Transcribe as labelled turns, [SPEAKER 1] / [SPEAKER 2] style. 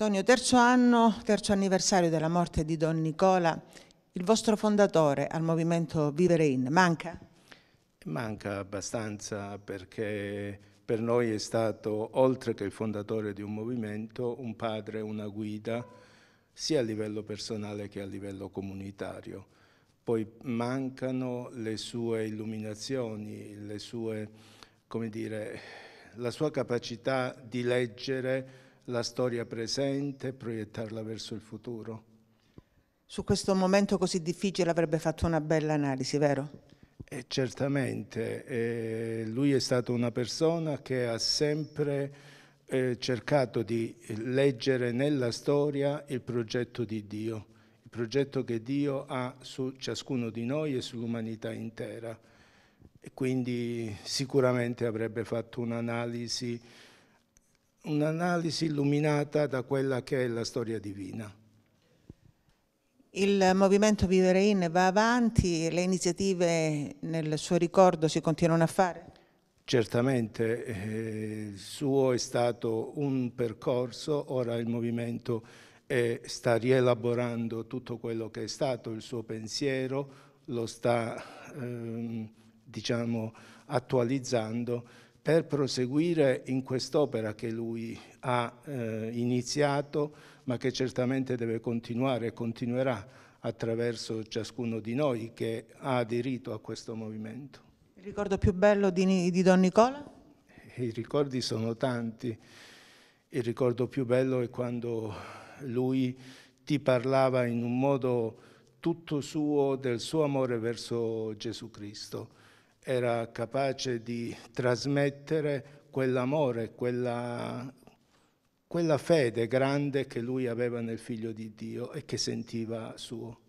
[SPEAKER 1] Tonio, terzo anno, terzo anniversario della morte di Don Nicola, il vostro fondatore al movimento Vivere In, manca?
[SPEAKER 2] Manca abbastanza perché per noi è stato, oltre che il fondatore di un movimento, un padre, una guida, sia a livello personale che a livello comunitario. Poi mancano le sue illuminazioni, le sue, come dire, la sua capacità di leggere la storia presente e proiettarla verso il futuro.
[SPEAKER 1] Su questo momento così difficile avrebbe fatto una bella analisi, vero?
[SPEAKER 2] E certamente, eh, lui è stato una persona che ha sempre eh, cercato di leggere nella storia il progetto di Dio, il progetto che Dio ha su ciascuno di noi e sull'umanità intera. E quindi sicuramente avrebbe fatto un'analisi un'analisi illuminata da quella che è la storia divina.
[SPEAKER 1] Il movimento Vivere In va avanti, le iniziative nel suo ricordo si continuano a fare?
[SPEAKER 2] Certamente, eh, il suo è stato un percorso, ora il movimento è, sta rielaborando tutto quello che è stato il suo pensiero, lo sta ehm, diciamo, attualizzando per proseguire in quest'opera che lui ha eh, iniziato, ma che certamente deve continuare e continuerà attraverso ciascuno di noi che ha aderito a questo movimento.
[SPEAKER 1] Il ricordo più bello di, di Don Nicola?
[SPEAKER 2] I ricordi sono tanti. Il ricordo più bello è quando lui ti parlava in un modo tutto suo del suo amore verso Gesù Cristo era capace di trasmettere quell'amore, quella, quella fede grande che lui aveva nel figlio di Dio e che sentiva suo.